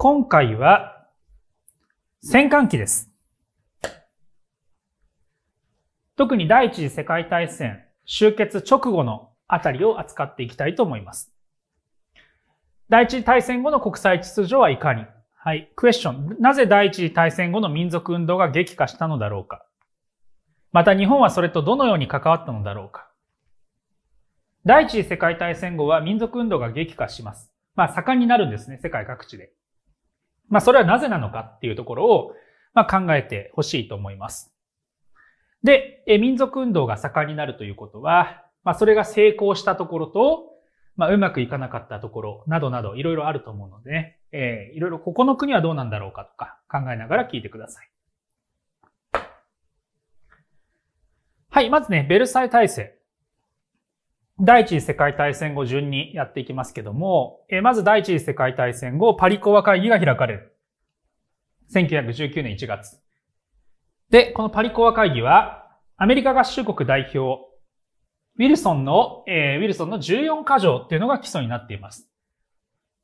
今回は戦艦機です。特に第一次世界大戦終結直後のあたりを扱っていきたいと思います。第一次大戦後の国際秩序はいかにはい。クエスチョン。なぜ第一次大戦後の民族運動が激化したのだろうかまた日本はそれとどのように関わったのだろうか第一次世界大戦後は民族運動が激化します。まあ盛んになるんですね、世界各地で。まあ、それはなぜなのかっていうところを、まあ、考えてほしいと思います。で、え民族運動が盛んになるということは、まあ、それが成功したところと、まあ、うまくいかなかったところなどなどいろいろあると思うので、ね、えー、いろいろここの国はどうなんだろうかとか考えながら聞いてください。はい、まずね、ベルサイ体制。第一次世界大戦後順にやっていきますけども、えまず第一次世界大戦後、パリ講和会議が開かれる。1919年1月。で、このパリ講和会議は、アメリカ合衆国代表、ウィルソンの、えー、ウィルソンの14箇条っていうのが基礎になっています。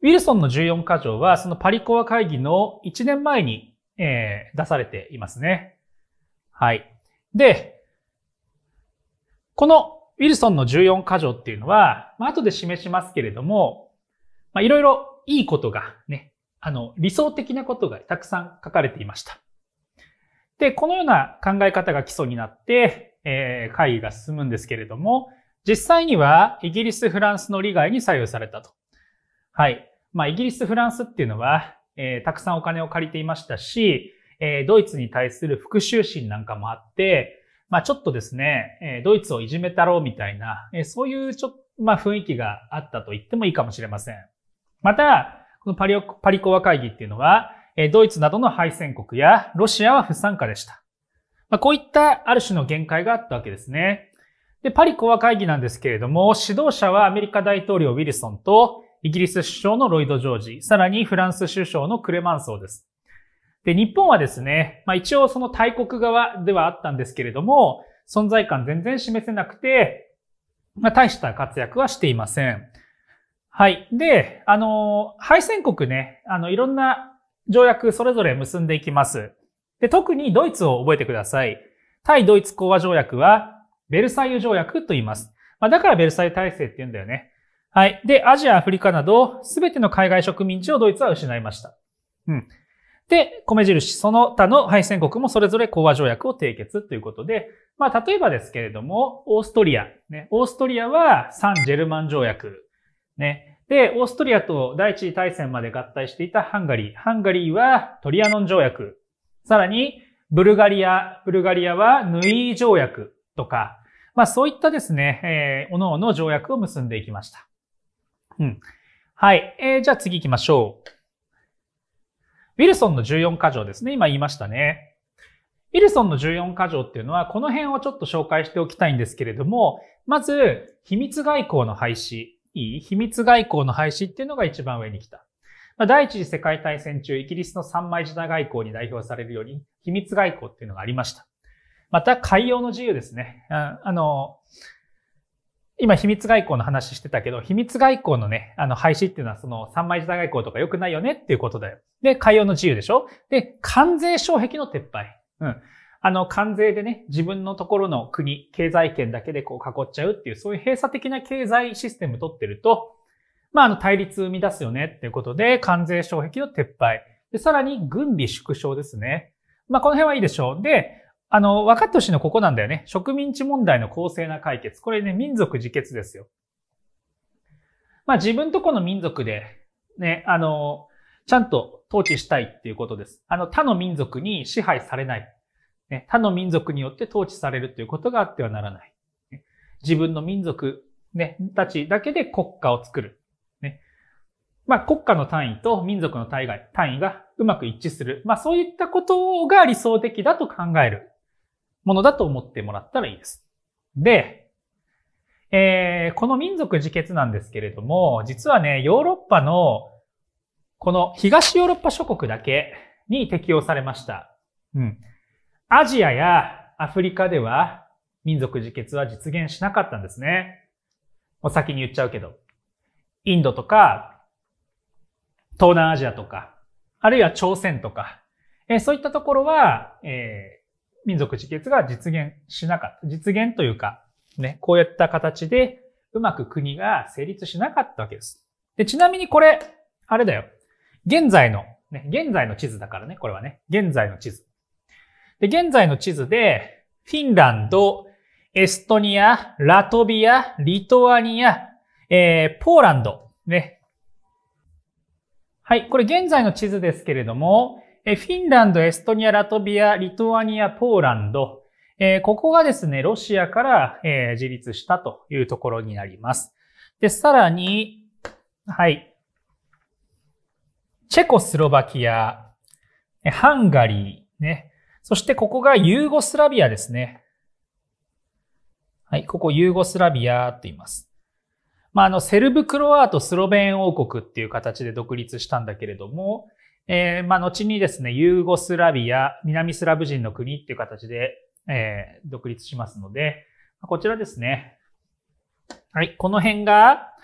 ウィルソンの14箇条は、そのパリ講和会議の1年前に、えー、出されていますね。はい。で、このウィルソンの14箇条っていうのは、まあ、後で示しますけれども、まあ、いろいろいいことがね、あの、理想的なことがたくさん書かれていました。で、このような考え方が基礎になって、えー、会議が進むんですけれども、実際にはイギリス、フランスの利害に左右されたと。はい。まあ、イギリス、フランスっていうのは、えー、たくさんお金を借りていましたし、えー、ドイツに対する復讐心なんかもあって、まあちょっとですね、えドイツをいじめたろうみたいな、えそういうちょっと、まあ雰囲気があったと言ってもいいかもしれません。また、このパリパリコ和会議っていうのは、えドイツなどの敗戦国やロシアは不参加でした。まあ、こういったある種の限界があったわけですね。で、パリコア会議なんですけれども、指導者はアメリカ大統領ウィルソンと、イギリス首相のロイド・ジョージ、さらにフランス首相のクレマンソーです。で、日本はですね、まあ一応その大国側ではあったんですけれども、存在感全然示せなくて、まあ大した活躍はしていません。はい。で、あの、敗戦国ね、あの、いろんな条約それぞれ結んでいきます。で、特にドイツを覚えてください。対ドイツ講和条約は、ベルサイユ条約と言います。まあ、だからベルサイユ体制って言うんだよね。はい。で、アジア、アフリカなど、すべての海外植民地をドイツは失いました。うん。で、米印、その他の敗戦国もそれぞれ講和条約を締結ということで、まあ、例えばですけれども、オーストリア、ね、オーストリアはサン・ジェルマン条約、ね、で、オーストリアと第一次大戦まで合体していたハンガリー、ハンガリーはトリアノン条約、さらに、ブルガリア、ブルガリアはヌイ条約とか、まあそういったですね、えー、おのおの条約を結んでいきました。うん。はい。えー、じゃあ次行きましょう。ウィルソンの14箇条ですね。今言いましたね。ウィルソンの14箇条っていうのは、この辺をちょっと紹介しておきたいんですけれども、まず、秘密外交の廃止。いい秘密外交の廃止っていうのが一番上に来た。第一次世界大戦中、イギリスの三枚舌外交に代表されるように、秘密外交っていうのがありました。また、海洋の自由ですね。あの、今、秘密外交の話してたけど、秘密外交のね、あの、廃止っていうのは、その、三枚舌外交とか良くないよねっていうことだよ。で、海洋の自由でしょで、関税障壁の撤廃。うん。あの、関税でね、自分のところの国、経済圏だけでこう囲っちゃうっていう、そういう閉鎖的な経済システム取ってると、まあ、あの、対立生み出すよねっていうことで、関税障壁の撤廃。で、さらに、軍備縮小ですね。まあ、この辺はいいでしょう。で、あの、分かってほしいのここなんだよね。植民地問題の公正な解決。これね、民族自決ですよ。まあ自分とこの民族で、ね、あの、ちゃんと統治したいっていうことです。あの、他の民族に支配されない。ね、他の民族によって統治されるということがあってはならない。自分の民族、ね、たちだけで国家を作る。ね。まあ、国家の単位と民族の単位が、単位がうまく一致する。まあ、そういったことが理想的だと考える。ものだと思ってもらったらいいです。で、えー、この民族自決なんですけれども、実はね、ヨーロッパの、この東ヨーロッパ諸国だけに適用されました。うん。アジアやアフリカでは民族自決は実現しなかったんですね。もう先に言っちゃうけど。インドとか、東南アジアとか、あるいは朝鮮とか、えー、そういったところは、えー民族自決が実現しなかった。実現というか、ね、こういった形でうまく国が成立しなかったわけです。で、ちなみにこれ、あれだよ。現在の、ね、現在の地図だからね、これはね、現在の地図。で、現在の地図で、フィンランド、エストニア、ラトビア、リトアニア、えー、ポーランド、ね。はい、これ現在の地図ですけれども、えフィンランド、エストニア、ラトビア、リトアニア、ポーランド、えここがですね、ロシアから、え自立したというところになります。で、さらに、はい。チェコスロバキア、ハンガリー、ね。そしてここがユーゴスラビアですね。はい、ここユーゴスラビアと言います。まあ、あの、セルブ、クロアート、スロベン王国っていう形で独立したんだけれども、えー、まあ、後にですね、ユーゴスラビア、南スラブ人の国っていう形で、えー、独立しますので、こちらですね。はい、この辺が、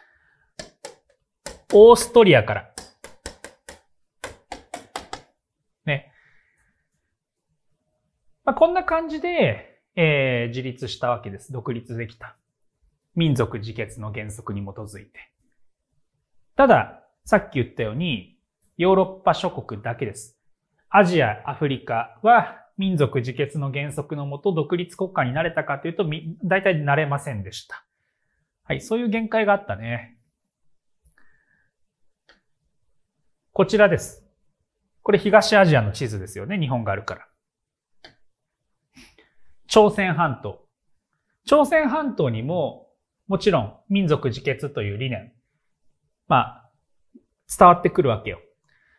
オーストリアから。ね。まあ、こんな感じで、えー、自立したわけです。独立できた。民族自決の原則に基づいて。ただ、さっき言ったように、ヨーロッパ諸国だけです。アジア、アフリカは民族自決の原則のもと独立国家になれたかというと、大体なれませんでした。はい、そういう限界があったね。こちらです。これ東アジアの地図ですよね。日本があるから。朝鮮半島。朝鮮半島にも、もちろん民族自決という理念、まあ、伝わってくるわけよ。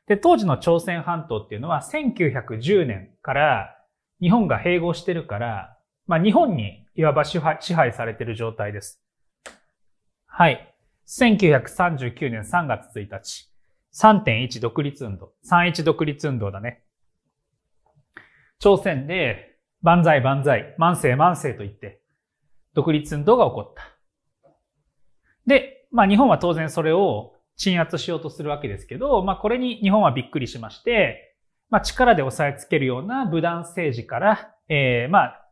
で、当時の朝鮮半島っていうのは1910年から日本が併合してるから、まあ日本にいわば支配支配されてる状態です。はい。1939年3月1日。3.1独立運動。31独立運動だね。朝鮮で、万歳万歳、万世万世と言って、独立運動が起こった。で、まあ日本は当然それを鎮圧しようとするわけですけど、まあこれに日本はびっくりしまして、まあ力で押さえつけるような武断政治から、ええー、まあ、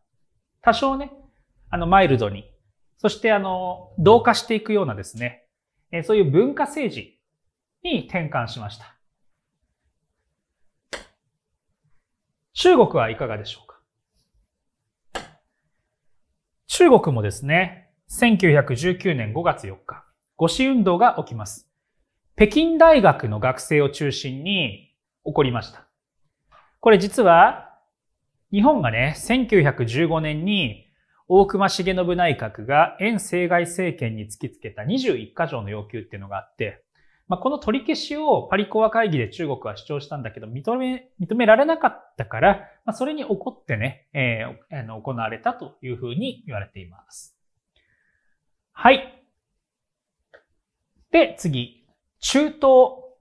多少ね、あの、マイルドに、そしてあの、同化していくようなですね、えー、そういう文化政治に転換しました。中国はいかがでしょうか中国もですね、1919年5月4日、五四運動が起きます。北京大学の学生を中心に起こりました。これ実は、日本がね、1915年に大隈重信内閣が遠政外政権に突きつけた21か条の要求っていうのがあって、まあ、この取り消しをパリコア会議で中国は主張したんだけど、認め、認められなかったから、まあ、それに怒ってね、えー、あの行われたというふうに言われています。はい。で、次。中東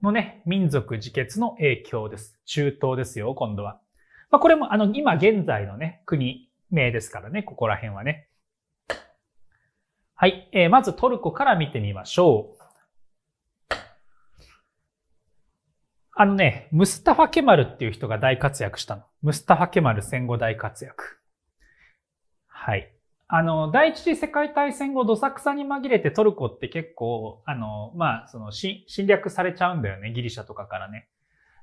のね、民族自決の影響です。中東ですよ、今度は。まあ、これも、あの、今現在のね、国名ですからね、ここら辺はね。はい。えー、まずトルコから見てみましょう。あのね、ムスタファ・ケマルっていう人が大活躍したの。ムスタファ・ケマル戦後大活躍。はい。あの、第一次世界大戦後、どさくさに紛れてトルコって結構、あの、まあ、その、侵略されちゃうんだよね、ギリシャとかからね。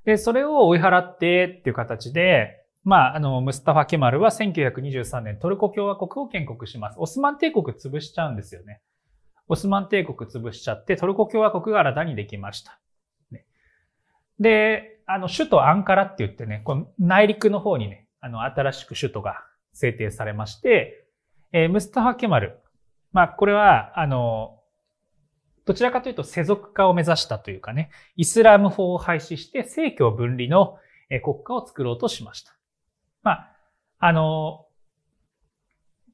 で、それを追い払ってっていう形で、まあ、あの、ムスタファ・ケマルは1923年トルコ共和国を建国します。オスマン帝国潰しちゃうんですよね。オスマン帝国潰しちゃって、トルコ共和国が新たにできました。ね、で、あの、首都アンカラって言ってね、この内陸の方にね、あの、新しく首都が制定されまして、えー、ムスタハ・ケマル。まあ、これは、あの、どちらかというと世俗化を目指したというかね、イスラム法を廃止して政教分離の国家を作ろうとしました。まあ、あの、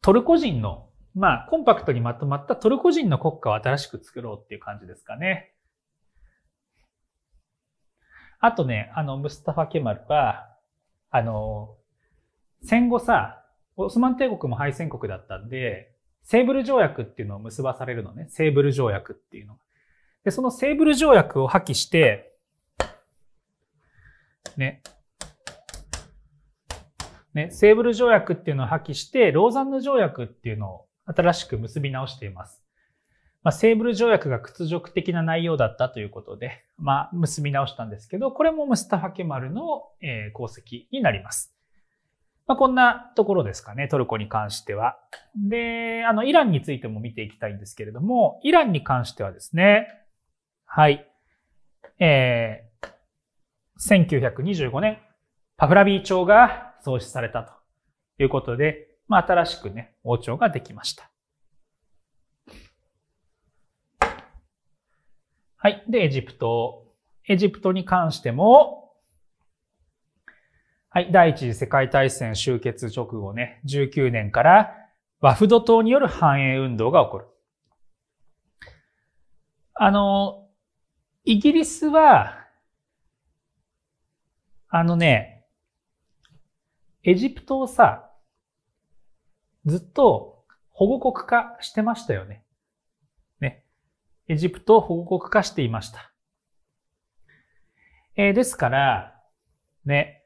トルコ人の、まあ、コンパクトにまとまったトルコ人の国家を新しく作ろうっていう感じですかね。あとね、あの、ムスタファ・ケマルは、あの、戦後さ、オスマン帝国も敗戦国だったんで、セーブル条約っていうのを結ばされるのね。セーブル条約っていうので、そのセーブル条約を破棄して、ね。ね、セーブル条約っていうのを破棄して、ローザンヌ条約っていうのを新しく結び直しています。まあ、セーブル条約が屈辱的な内容だったということで、まあ、結び直したんですけど、これもムスタファ・ケマルの、え功績になります。まあ、こんなところですかね、トルコに関しては。で、あの、イランについても見ていきたいんですけれども、イランに関してはですね、はい、えー、1925年、パフラビー朝が創始されたということで、まあ、新しくね、王朝ができました。はい。で、エジプト。エジプトに関しても、はい、第一次世界大戦終結直後ね、19年からワフド島による繁栄運動が起こる。あの、イギリスは、あのね、エジプトをさ、ずっと保護国化してましたよね。ね。エジプトを保護国化していました。えー、ですから、ね、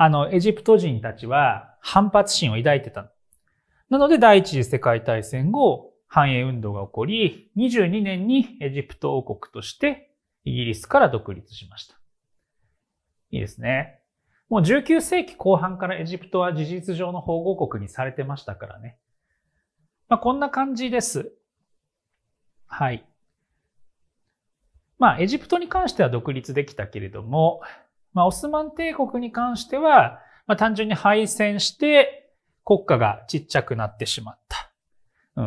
あの、エジプト人たちは反発心を抱いてた。なので、第一次世界大戦後、繁栄運動が起こり、22年にエジプト王国としてイギリスから独立しました。いいですね。もう19世紀後半からエジプトは事実上の保護国にされてましたからね。まあ、こんな感じです。はい。まあ、エジプトに関しては独立できたけれども、まあ、オスマン帝国に関しては、まあ、単純に敗戦して国家がちっちゃくなってしまった。うん。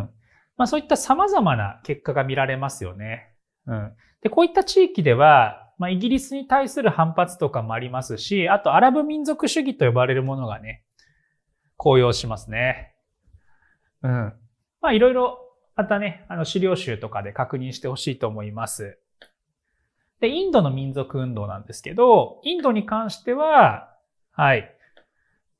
まあ、そういった様々な結果が見られますよね。うん。で、こういった地域では、まあ、イギリスに対する反発とかもありますし、あとアラブ民族主義と呼ばれるものがね、高揚しますね。うん。まあ、いろいろ、またね、あの、資料集とかで確認してほしいと思います。で、インドの民族運動なんですけど、インドに関しては、はい。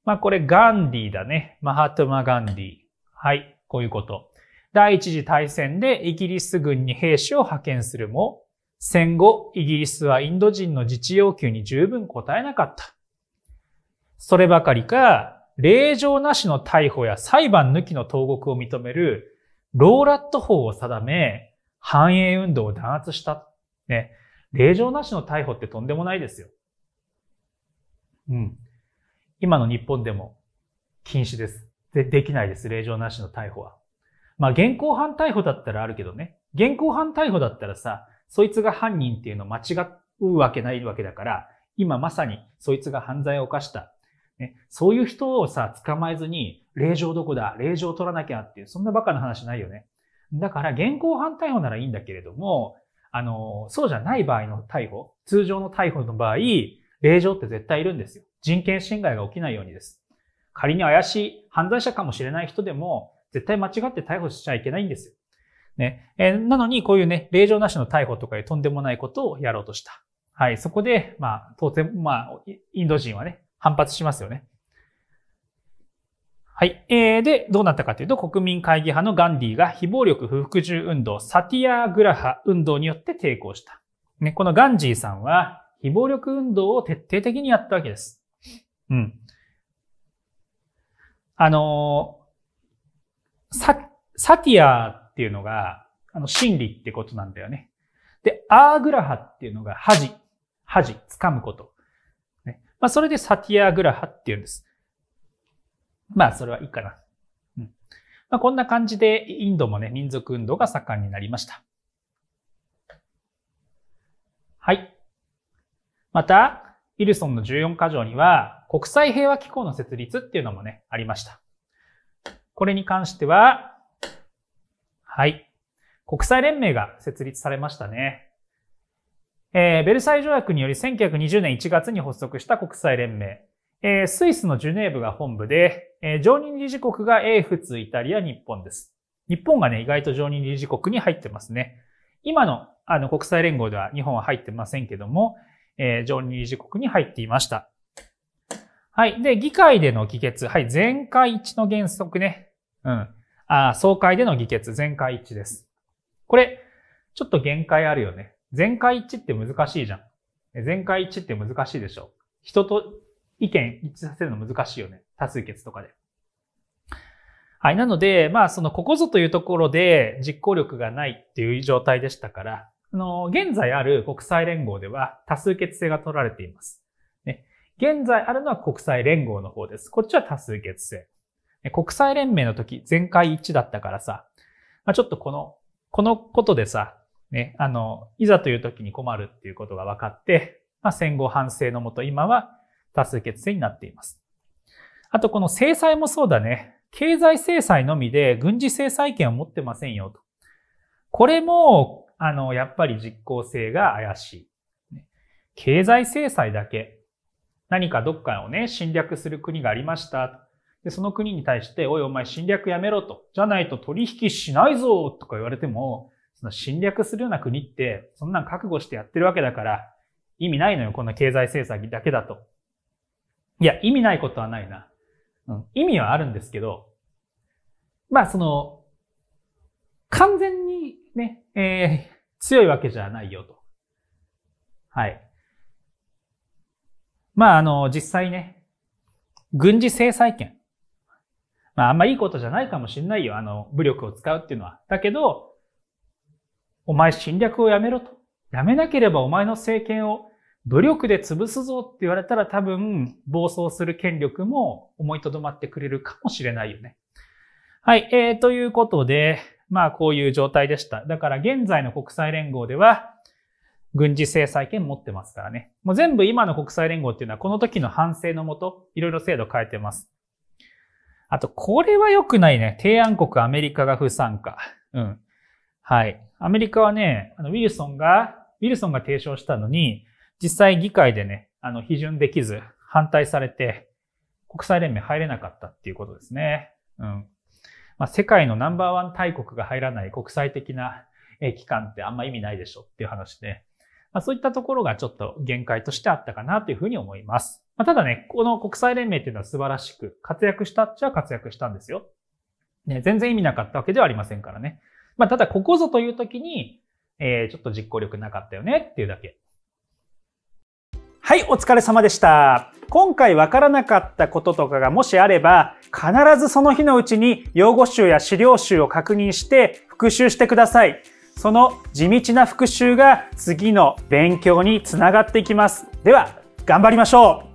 まあこれガンディだね。マハトマ・ガンディ。はい。こういうこと。第一次大戦でイギリス軍に兵士を派遣するも、戦後、イギリスはインド人の自治要求に十分応えなかった。そればかりか、令状なしの逮捕や裁判抜きの投獄を認めるローラット法を定め、繁栄運動を弾圧した。ね。令状なしの逮捕ってとんでもないですよ。うん。今の日本でも禁止です。で、できないです。令状なしの逮捕は。まあ、現行犯逮捕だったらあるけどね。現行犯逮捕だったらさ、そいつが犯人っていうの間違うわけないわけだから、今まさにそいつが犯罪を犯した。ね、そういう人をさ、捕まえずに、令状どこだ令状取らなきゃっていう、そんなバカな話ないよね。だから、現行犯逮捕ならいいんだけれども、あの、そうじゃない場合の逮捕、通常の逮捕の場合、令状って絶対いるんですよ。人権侵害が起きないようにです。仮に怪しい犯罪者かもしれない人でも、絶対間違って逮捕しちゃいけないんですよ。ね。えー、なのに、こういうね、令状なしの逮捕とかでとんでもないことをやろうとした。はい。そこで、まあ、当然、まあ、インド人はね、反発しますよね。はい。えー、で、どうなったかというと、国民会議派のガンディが非暴力不服従運動、サティアグラハ運動によって抵抗した。ね、このガンジーさんは、非暴力運動を徹底的にやったわけです。うん。あのー、サ、サティアっていうのが、あの、真理ってことなんだよね。で、アーグラハっていうのが、恥、恥、掴むこと。ね、まあ、それでサティアグラハっていうんです。まあ、それはいいかな。うん。まあ、こんな感じで、インドもね、民族運動が盛んになりました。はい。また、イルソンの14か条には、国際平和機構の設立っていうのもね、ありました。これに関しては、はい。国際連盟が設立されましたね。えー、ベルサイユ条約により1920年1月に発足した国際連盟。えー、スイスのジュネーブが本部で、えー、常任理事国が英仏、イタリア、日本です。日本がね、意外と常任理事国に入ってますね。今の、あの、国際連合では日本は入ってませんけども、えー、常任理事国に入っていました。はい。で、議会での議決。はい。全会一致の原則ね。うん。あ総会での議決。全会一致です。これ、ちょっと限界あるよね。全会一致って難しいじゃん。全会一致って難しいでしょ。人と意見一致させるの難しいよね。多数決とかで。はい。なので、まあ、その、ここぞというところで実行力がないっていう状態でしたから、あの、現在ある国際連合では多数決制が取られています。ね。現在あるのは国際連合の方です。こっちは多数決制。国際連盟の時、全会一致だったからさ、まあ、ちょっとこの、このことでさ、ね、あの、いざという時に困るっていうことが分かって、まあ、戦後反省のもと、今は多数決定になっています。あとこの制裁もそうだね。経済制裁のみで軍事制裁権を持ってませんよと。これも、あの、やっぱり実効性が怪しい。経済制裁だけ。何かどっかをね、侵略する国がありました。で、その国に対して、おいお前侵略やめろと。じゃないと取引しないぞとか言われても、その侵略するような国って、そんなん覚悟してやってるわけだから、意味ないのよ、こんな経済制裁だけだと。いや、意味ないことはないな。うん、意味はあるんですけど、まあその、完全にね、えー、強いわけじゃないよと。はい。まああの、実際ね、軍事制裁権。まああんまいいことじゃないかもしんないよ。あの、武力を使うっていうのは。だけど、お前侵略をやめろと。やめなければお前の政権を武力で潰すぞって言われたら多分暴走する権力も思いとどまってくれるかもしれないよね。はい、えー、ということで、まあこういう状態でした。だから現在の国際連合では軍事制裁権持ってますからね。もう全部今の国際連合っていうのはこの時の反省のもといろいろ制度変えてます。あと、これは良くないね。提案国アメリカが不参加。うん。はい。アメリカはね、あの、ウィルソンが、ウィルソンが提唱したのに、実際議会でね、あの、批准できず、反対されて、国際連盟入れなかったっていうことですね。うん。まあ、世界のナンバーワン大国が入らない国際的な機関ってあんま意味ないでしょっていう話で、まあ、そういったところがちょっと限界としてあったかなというふうに思います。まあ、ただね、この国際連盟っていうのは素晴らしく、活躍したっちゃ活躍したんですよ。ね、全然意味なかったわけではありませんからね。まあ、ただここぞという時に、えー、ちょっと実行力なかったよねっていうだけ。はい、お疲れ様でした。今回わからなかったこととかがもしあれば、必ずその日のうちに用語集や資料集を確認して復習してください。その地道な復習が次の勉強につながっていきます。では、頑張りましょう